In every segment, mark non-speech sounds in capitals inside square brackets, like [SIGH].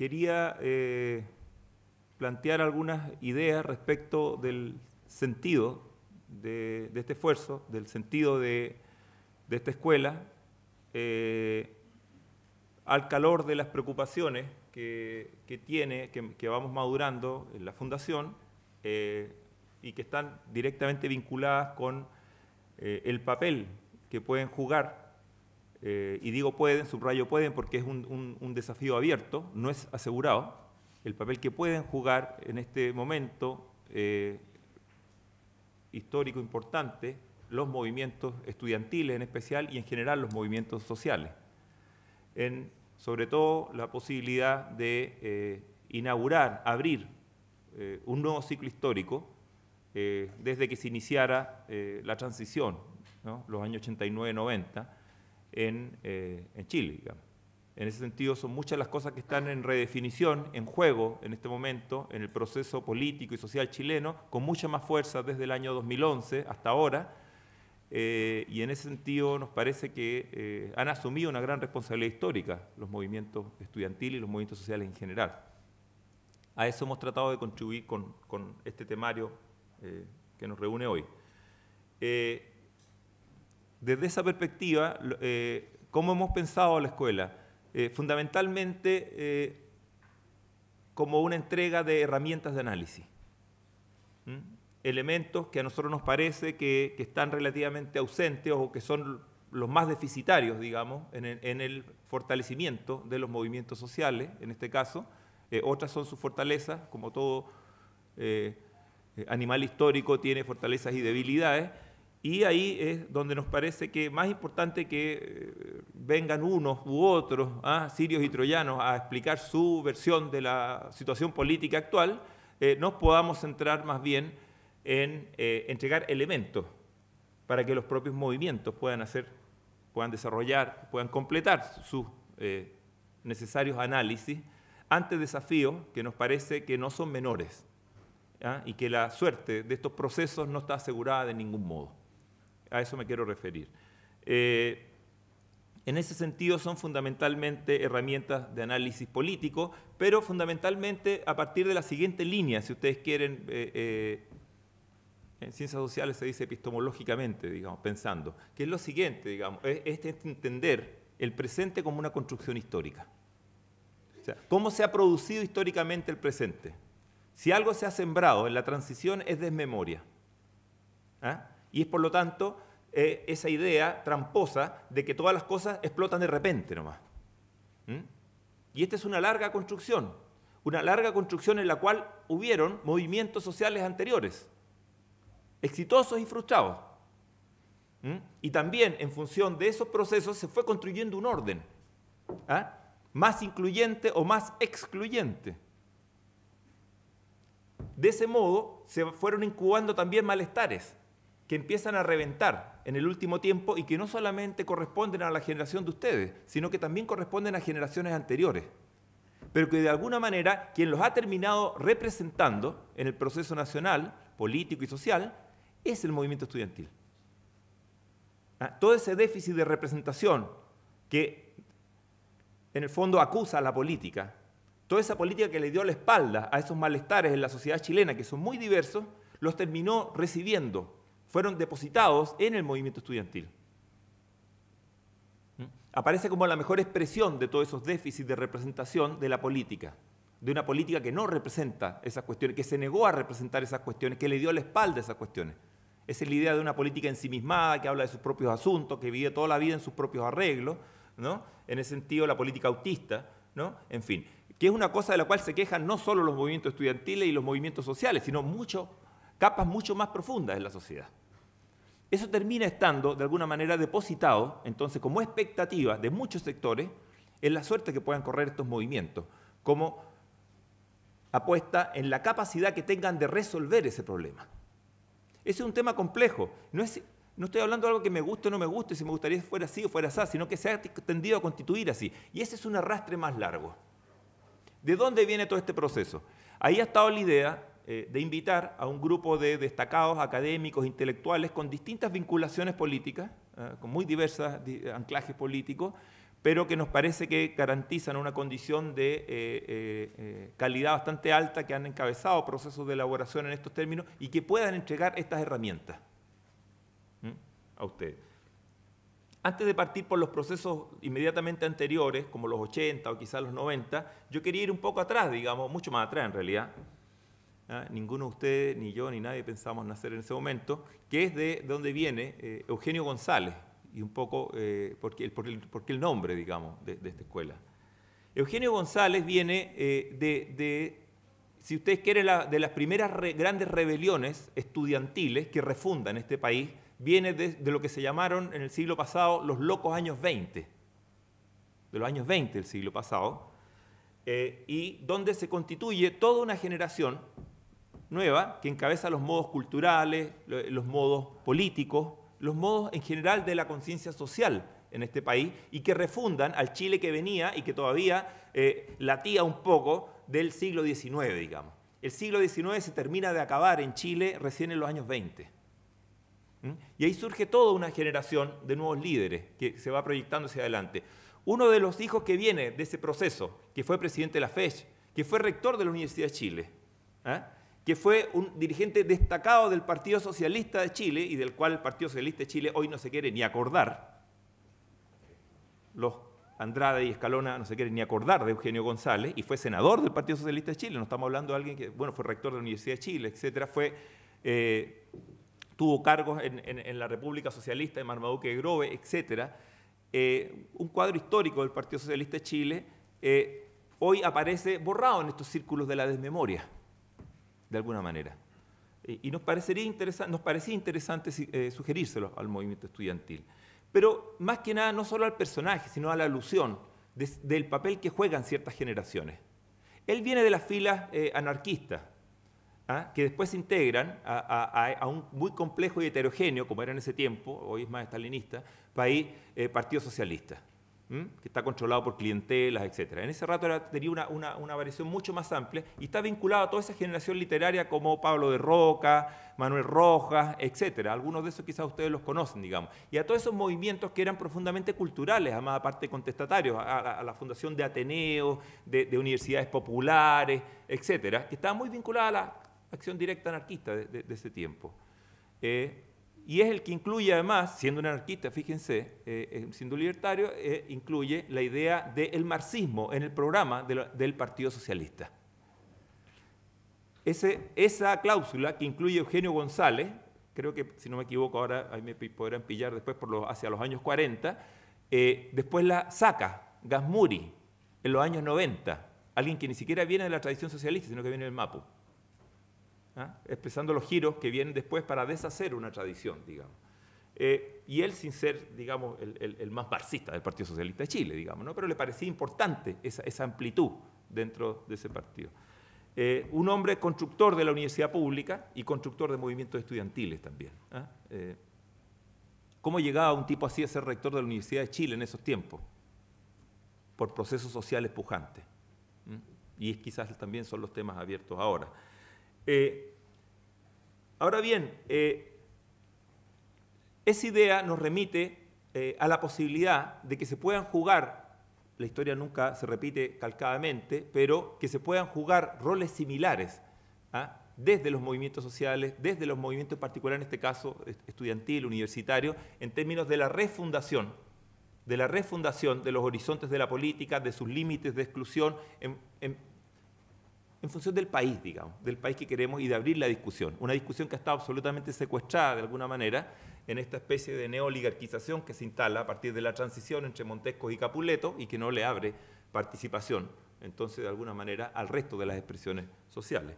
quería eh, plantear algunas ideas respecto del sentido de, este esfuerzo, del sentido de, esta escuela, eh, al calor de las preocupaciones que, tiene, que, vamos madurando en la Fundación eh, y que están directamente vinculadas con el papel que pueden jugar eh, y digo pueden, subrayo pueden, porque es un, desafío abierto, no es asegurado. El papel que pueden jugar en este momento eh, histórico importante, los movimientos estudiantiles en especial y en general los movimientos sociales. En, sobre todo la posibilidad de eh, inaugurar, abrir un nuevo ciclo histórico desde que se iniciara la transición, ¿no? los años 89-90 en, eh, en Chile, En ese sentido, son muchas las cosas que están en redefinición, en juego en este momento, en el proceso político y social chileno, con mucha más fuerza desde el año 2011 hasta ahora. Eh, y en ese sentido nos parece que eh, han asumido una gran responsabilidad histórica los movimientos estudiantiles y los movimientos sociales en general. A eso hemos tratado de contribuir con, este temario que nos reúne hoy desde esa perspectiva, eh, ¿cómo hemos pensado la escuela? Eh, fundamentalmente eh, como una entrega de herramientas de análisis. Elementos que a nosotros nos parece que, están relativamente ausentes o que son los más deficitarios, digamos, en el fortalecimiento de los movimientos sociales, en este caso. otras son sus fortalezas, como todo animal histórico tiene fortalezas y debilidades, y ahí es donde nos parece que más importante que eh, vengan unos u otros, ¿ah? sirios y troyanos, a explicar su versión de la situación política actual, eh, nos podamos centrar más bien en eh, entregar elementos para que los propios movimientos puedan hacer, puedan desarrollar, puedan completar sus necesarios análisis ante desafíos que nos parece que no son menores ¿ah? y que la suerte de estos procesos no está asegurada de ningún modo a eso me quiero referir. Eh, en ese sentido son fundamentalmente herramientas de análisis político, pero fundamentalmente a partir de la siguiente línea, si ustedes quieren, eh, eh, en ciencias sociales se dice epistemológicamente, digamos, pensando, que es lo siguiente, digamos, es, entender el presente como una construcción histórica. ¿cómo se ha producido históricamente el presente? Si algo se ha sembrado en la transición es desmemoria. ¿Ah? Y es por lo tanto eh, esa idea tramposa de que todas las cosas explotan de repente nomás. ¿Mm? Y esta es una larga construcción, una larga construcción en la cual hubieron movimientos sociales anteriores, exitosos y frustrados. ¿Mm? Y también en función de esos procesos se fue construyendo un orden, ¿ah? más incluyente o más excluyente. De ese modo se fueron incubando también malestares que empiezan a reventar en el último tiempo y que no solamente corresponden a la generación de ustedes, sino que también corresponden a generaciones anteriores, pero que de alguna manera quien los ha terminado representando en el proceso nacional, político y social, es el movimiento estudiantil. Ah, todo ese déficit de representación que en el fondo acusa a la política, toda esa política que le dio la espalda a esos malestares en la sociedad chilena, que son muy diversos, los terminó recibiendo fueron depositados en el movimiento estudiantil. ¿Mm? Aparece como la mejor expresión de todos esos déficits de representación de la política, de una política que no representa esas cuestiones, que se negó a representar esas cuestiones, que le dio la espalda a esas cuestiones. Esa es la idea de una política ensimismada, que habla de sus propios asuntos, que vive toda la vida en sus propios arreglos, ¿no? En ese sentido, la política autista, ¿no? En fin, que es una cosa de la cual se quejan no solo los movimientos estudiantiles y los movimientos sociales, sino mucho, capas mucho más profundas en la sociedad. Eso termina estando, de alguna manera, depositado, entonces, como expectativa de muchos sectores, en la suerte que puedan correr estos movimientos, como apuesta en la capacidad que tengan de resolver ese problema. Ese es un tema complejo. No, estoy hablando de algo que me guste o no me guste, si me gustaría fuera así o fuera así, sino que se ha tendido a constituir así. Y ese es un arrastre más largo. ¿De dónde viene todo este proceso? Ahí ha estado la idea eh, de invitar a un grupo de destacados académicos, intelectuales, con distintas vinculaciones políticas, eh, con muy diversos anclajes políticos, pero que nos parece que garantizan una condición de eh, calidad bastante alta, que han encabezado procesos de elaboración en estos términos y que puedan entregar estas herramientas a ustedes. Antes de partir por los procesos inmediatamente anteriores, como los 80 o quizás los 90, yo quería ir un poco atrás, digamos, mucho más atrás en realidad, ¿ah? ninguno de ustedes, ni yo, ni nadie pensamos nacer en ese momento, que es de donde viene eh, Eugenio González, y un poco eh, porque, el, nombre, digamos, de, esta escuela. Eugenio González viene eh, de, si ustedes quieren, de las primeras grandes rebeliones estudiantiles que refundan este país, viene de, lo que se llamaron en el siglo pasado los locos años 20, de los años 20 del siglo pasado, y donde se constituye toda una generación nueva que encabeza los modos culturales, los modos políticos, los modos en general de la conciencia social en este país y que refundan al Chile que venía y que todavía eh, latía un poco del siglo XIX, digamos. El siglo XIX se termina de acabar en Chile recién en los años 20. ¿Mm? Y ahí surge toda una generación de nuevos líderes que se va proyectando hacia adelante. Uno de los hijos que viene de ese proceso, que fue presidente de la FECH, que fue rector de la Universidad de Chile, ¿eh? que fue un dirigente destacado del Partido Socialista de Chile y del cual el Partido Socialista de Chile hoy no se quiere ni acordar. Los Andrade y Escalona no se quieren ni acordar de Eugenio González y fue senador del Partido Socialista de Chile. No estamos hablando de alguien que, bueno, fue rector de la Universidad de Chile, etcétera. Fue, eh, tuvo cargos en, la República Socialista de Marmaduke Grove, etcétera. Eh, un cuadro histórico del Partido Socialista de Chile eh, hoy aparece borrado en estos círculos de la desmemoria de alguna manera. Eh, y nos, nos parecía interesante eh, sugerírselo al movimiento estudiantil. Pero más que nada, no solo al personaje, sino a la alusión del papel que juegan ciertas generaciones. Él viene de las filas eh, anarquistas, ¿ah? que después se integran a, un muy complejo y heterogéneo, como era en ese tiempo, hoy es más estalinista, país Partido Socialista que está controlado por clientelas, etc. En ese rato tenía una, variación mucho más amplia y está vinculado a toda esa generación literaria como Pablo de Roca, Manuel Rojas, etc. Algunos de esos quizás ustedes los conocen, digamos. Y a todos esos movimientos que eran profundamente culturales, además aparte contestatarios, a, la fundación de Ateneo, de, universidades populares, etc., que estaba muy vinculada a la acción directa anarquista de, ese tiempo. Eh, y es el que incluye además, siendo un anarquista, fíjense, eh, eh siendo libertario, eh, incluye la idea del marxismo en el programa del Partido Socialista. esa cláusula que incluye Eugenio González, creo que si no me equivoco ahora ahí me podrán pillar después hacia los años 40, eh, después la saca Gasmuri en los años 90, alguien que ni siquiera viene de la tradición socialista, sino que viene del MAPU. ¿ah? expresando los giros que vienen después para deshacer una tradición, digamos. Eh, y él sin ser, digamos, el, más marxista del Partido Socialista de Chile, digamos, ¿no? pero le parecía importante esa, amplitud dentro de ese partido. Eh, un hombre constructor de la universidad pública y constructor de movimientos estudiantiles también. ¿ah? Eh, ¿Cómo llegaba un tipo así a ser rector de la Universidad de Chile en esos tiempos? Por procesos sociales pujantes. Y quizás también son los temas abiertos ahora. Ahora bien, eh, esa idea nos remite eh, a la posibilidad de que se puedan jugar, la historia nunca se repite calcadamente, pero que se puedan jugar roles similares ¿ah? desde los movimientos sociales, desde los movimientos en particular, en este caso estudiantil, universitario, en términos de la refundación, de la refundación de los horizontes de la política, de sus límites de exclusión, en función del país, digamos, del país que queremos y de abrir la discusión. Una discusión que ha estado absolutamente secuestrada de alguna manera en esta especie de neoligarquización que se instala a partir de la transición entre Montescos y Capuleto y que no le abre participación, entonces, de alguna manera, al resto de las expresiones sociales.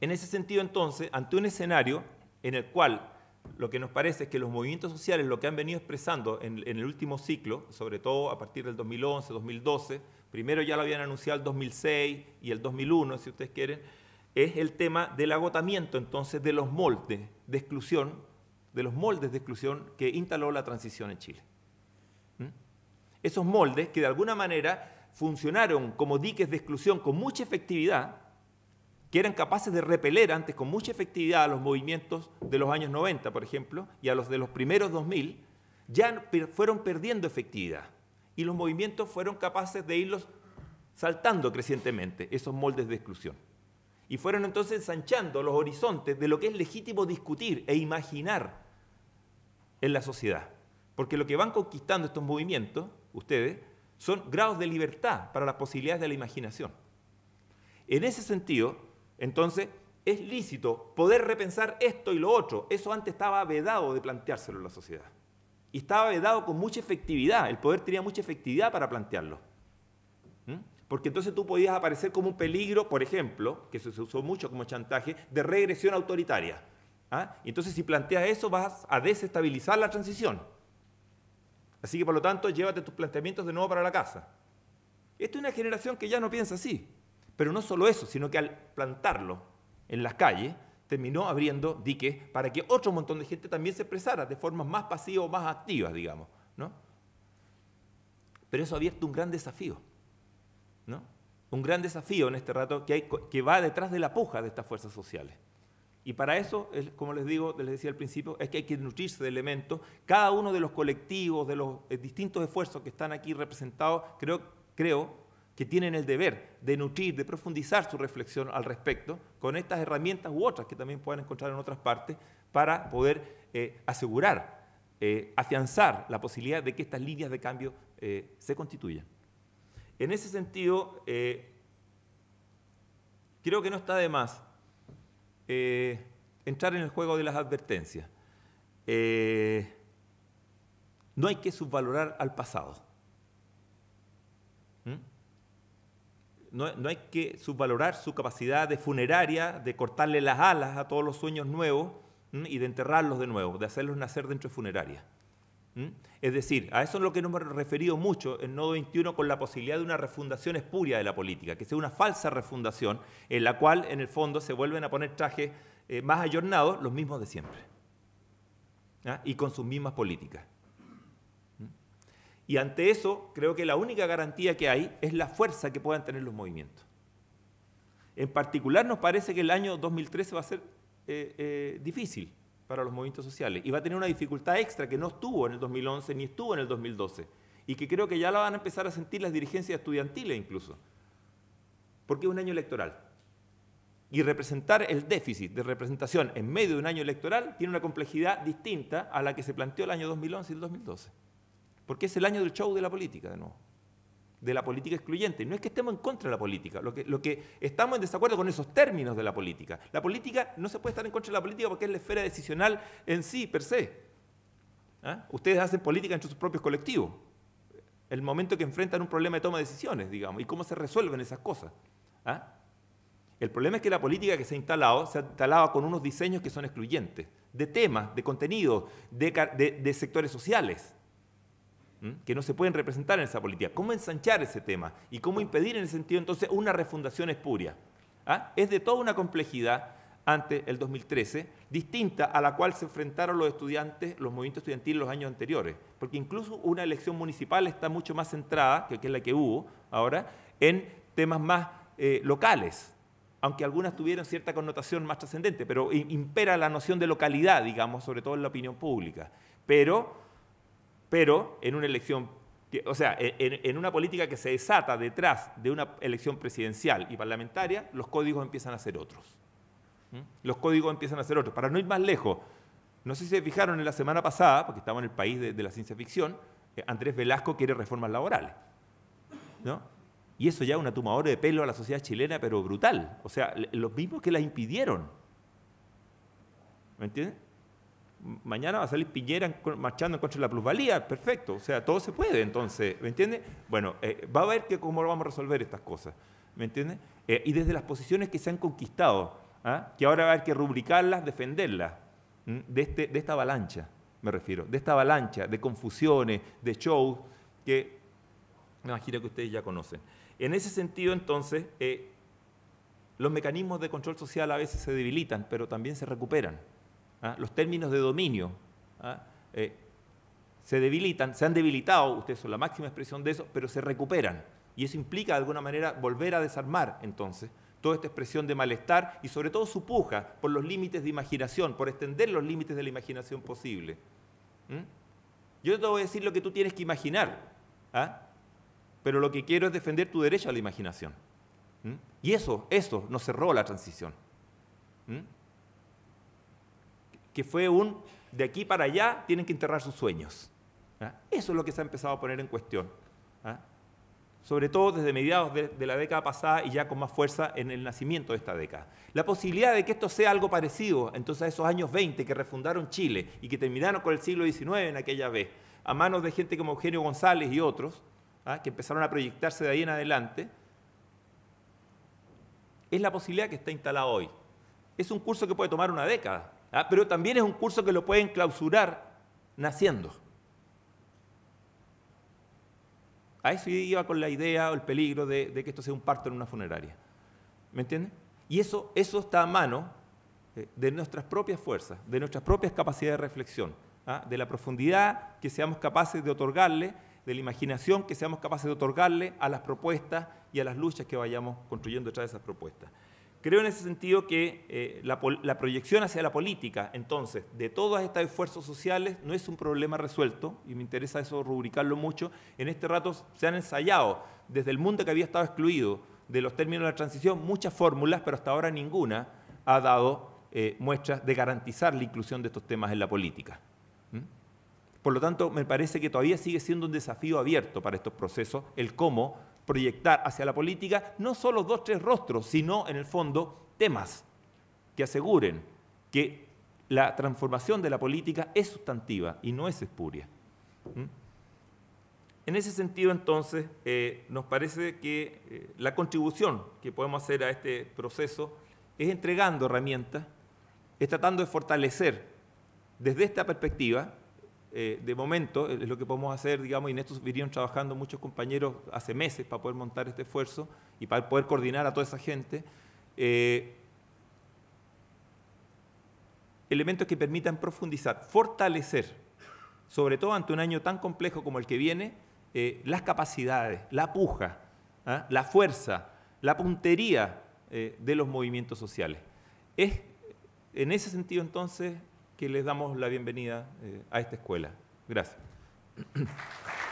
En ese sentido, entonces, ante un escenario en el cual lo que nos parece es que los movimientos sociales, lo que han venido expresando en, en el último ciclo, sobre todo a partir del 2011, 2012, primero ya lo habían anunciado el 2006 y el 2001, si ustedes quieren, es el tema del agotamiento entonces de los moldes de exclusión, de los moldes de exclusión que instaló la transición en Chile. ¿Mm? Esos moldes que de alguna manera funcionaron como diques de exclusión con mucha efectividad, que eran capaces de repeler antes con mucha efectividad a los movimientos de los años 90, por ejemplo, y a los de los primeros 2000, ya fueron perdiendo efectividad y los movimientos fueron capaces de irlos saltando crecientemente, esos moldes de exclusión. Y fueron entonces ensanchando los horizontes de lo que es legítimo discutir e imaginar en la sociedad. Porque lo que van conquistando estos movimientos, ustedes, son grados de libertad para las posibilidades de la imaginación. En ese sentido, entonces, es lícito poder repensar esto y lo otro. Eso antes estaba vedado de planteárselo en la sociedad y estaba vedado con mucha efectividad. El poder tenía mucha efectividad para plantearlo. ¿Mm? Porque entonces tú podías aparecer como un peligro, por ejemplo, que se usó mucho como chantaje, de regresión autoritaria. ¿ah? Entonces, si planteas eso, vas a desestabilizar la transición. Así que, por lo tanto, llévate tus planteamientos de nuevo para la casa. Esta es una generación que ya no piensa así. Pero no solo eso, sino que al plantarlo en las calles, terminó abriendo diques para que otro montón de gente también se expresara de formas más pasivas o más activas, digamos. ¿no? Pero eso ha abierto un gran desafío. ¿no? Un gran desafío en este rato que, hay, que va detrás de la puja de estas fuerzas sociales. Y para eso, como les digo, les decía al principio, es que hay que nutrirse de elementos. Cada uno de los colectivos, de los eh, distintos esfuerzos que están aquí representados, creo, creo que tienen el deber de nutrir, de profundizar su reflexión al respecto con estas herramientas u otras que también puedan encontrar en otras partes para poder eh, asegurar, eh, afianzar la posibilidad de que estas líneas de cambio eh, se constituyan. En ese sentido, creo que no está de más entrar en el juego de las advertencias. no hay que subvalorar al pasado. no, hay que subvalorar su capacidad de funeraria, de cortarle las alas a todos los sueños nuevos y de enterrarlos de nuevo, de hacerlos nacer dentro de funeraria. Es decir, a eso es lo que nos hemos referido mucho en Nodo 21 con la posibilidad de una refundación espuria de la política, que sea una falsa refundación en la cual en el fondo se vuelven a poner trajes eh, más ayornados los mismos de siempre ¿ah? y con sus mismas políticas. Y ante eso, creo que la única garantía que hay es la fuerza que puedan tener los movimientos. En particular, nos parece que el año 2013 va a ser eh, eh, difícil para los movimientos sociales y va a tener una dificultad extra que no estuvo en el 2011 ni estuvo en el 2012 y que creo que ya la van a empezar a sentir las dirigencias estudiantiles incluso, porque es un año electoral. Y representar el déficit de representación en medio de un año electoral tiene una complejidad distinta a la que se planteó el año 2011 y el 2012 porque es el año del show de la política, de nuevo, de la política excluyente. No es que estemos en contra de la política, lo que, lo que estamos en desacuerdo con esos términos de la política. La política no se puede estar en contra de la política porque es la esfera decisional en sí, per se. ¿Ah? Ustedes hacen política entre sus propios colectivos. El momento que enfrentan un problema de toma de decisiones, digamos, y cómo se resuelven esas cosas. ¿Ah? El problema es que la política que se ha instalado se ha instalado con unos diseños que son excluyentes, de temas, de contenidos, de, de sectores sociales, que no se pueden representar en esa política. ¿Cómo ensanchar ese tema? ¿Y cómo impedir en ese sentido entonces una refundación espuria? ¿Ah? Es de toda una complejidad ante el 2013, distinta a la cual se enfrentaron los estudiantes, los movimientos estudiantiles los años anteriores, porque incluso una elección municipal está mucho más centrada, que es la que hubo ahora, en temas más eh, locales, aunque algunas tuvieron cierta connotación más trascendente, pero impera la noción de localidad, digamos, sobre todo en la opinión pública. Pero pero en una elección, o sea, en, una política que se desata detrás de una elección presidencial y parlamentaria, los códigos empiezan a ser otros. ¿Mm? Los códigos empiezan a ser otros. Para no ir más lejos, no sé si se fijaron en la semana pasada, porque estamos en el país de, la ciencia ficción, eh, Andrés Velasco quiere reformas laborales. Y eso ya es una tumadora de pelo a la sociedad chilena, pero brutal. O sea, los mismos que la impidieron. ¿Me entiendes? mañana va a salir Piñera marchando en contra de la plusvalía, perfecto, o sea, todo se puede entonces, ¿me entiende? Bueno, eh, va a ver que cómo vamos a resolver estas cosas, ¿me entiende? Eh, y desde las posiciones que se han conquistado, ¿ah? que ahora va a haber que rubricarlas, defenderlas, este, de, esta avalancha, me refiero, de esta avalancha de confusiones, de shows, que me imagino que ustedes ya conocen. En ese sentido, entonces, eh, los mecanismos de control social a veces se debilitan, pero también se recuperan. ¿ah? los términos de dominio ¿ah? eh, se debilitan, se han debilitado, ustedes son la máxima expresión de eso, pero se recuperan. Y eso implica de alguna manera volver a desarmar entonces toda esta expresión de malestar y sobre todo su puja por los límites de imaginación, por extender los límites de la imaginación posible. ¿Mm? Yo te voy a decir lo que tú tienes que imaginar, ¿ah? pero lo que quiero es defender tu derecho a la imaginación. ¿Mm? Y eso, eso nos cerró la transición. ¿Mm? que fue un de aquí para allá tienen que enterrar sus sueños. ¿ah? Eso es lo que se ha empezado a poner en cuestión. ¿ah? Sobre todo desde mediados de, la década pasada y ya con más fuerza en el nacimiento de esta década. La posibilidad de que esto sea algo parecido entonces a esos años 20 que refundaron Chile y que terminaron con el siglo XIX en aquella vez, a manos de gente como Eugenio González y otros, ¿ah? que empezaron a proyectarse de ahí en adelante, es la posibilidad que está instalada hoy. Es un curso que puede tomar una década ¿ah? Pero también es un curso que lo pueden clausurar naciendo. A eso iba con la idea o el peligro de, que esto sea un parto en una funeraria. ¿Me entienden? Y eso, está a mano eh, de nuestras propias fuerzas, de nuestras propias capacidades de reflexión, ¿ah? de la profundidad que seamos capaces de otorgarle, de la imaginación que seamos capaces de otorgarle a las propuestas y a las luchas que vayamos construyendo detrás de esas propuestas. Creo en ese sentido que eh, la, proyección hacia la política, entonces, de todos estos esfuerzos sociales, no es un problema resuelto, y me interesa eso rubricarlo mucho. En este rato se han ensayado, desde el mundo que había estado excluido de los términos de la transición, muchas fórmulas, pero hasta ahora ninguna ha dado eh, muestras de garantizar la inclusión de estos temas en la política. Por lo tanto, me parece que todavía sigue siendo un desafío abierto para estos procesos el cómo proyectar hacia la política no solo dos, tres rostros, sino en el fondo temas que aseguren que la transformación de la política es sustantiva y no es espuria. ¿Mm? En ese sentido, entonces, eh, nos parece que eh, la contribución que podemos hacer a este proceso es entregando herramientas, es tratando de fortalecer desde esta perspectiva eh, de momento, es lo que podemos hacer, digamos, y en esto vinieron trabajando muchos compañeros hace meses para poder montar este esfuerzo y para poder coordinar a toda esa gente. Eh, elementos que permitan profundizar, fortalecer, sobre todo ante un año tan complejo como el que viene, eh, las capacidades, la puja, ¿ah? la fuerza, la puntería de los movimientos sociales. Es, en ese sentido, entonces, que les damos la bienvenida eh, a esta escuela. Gracias. [COUGHS]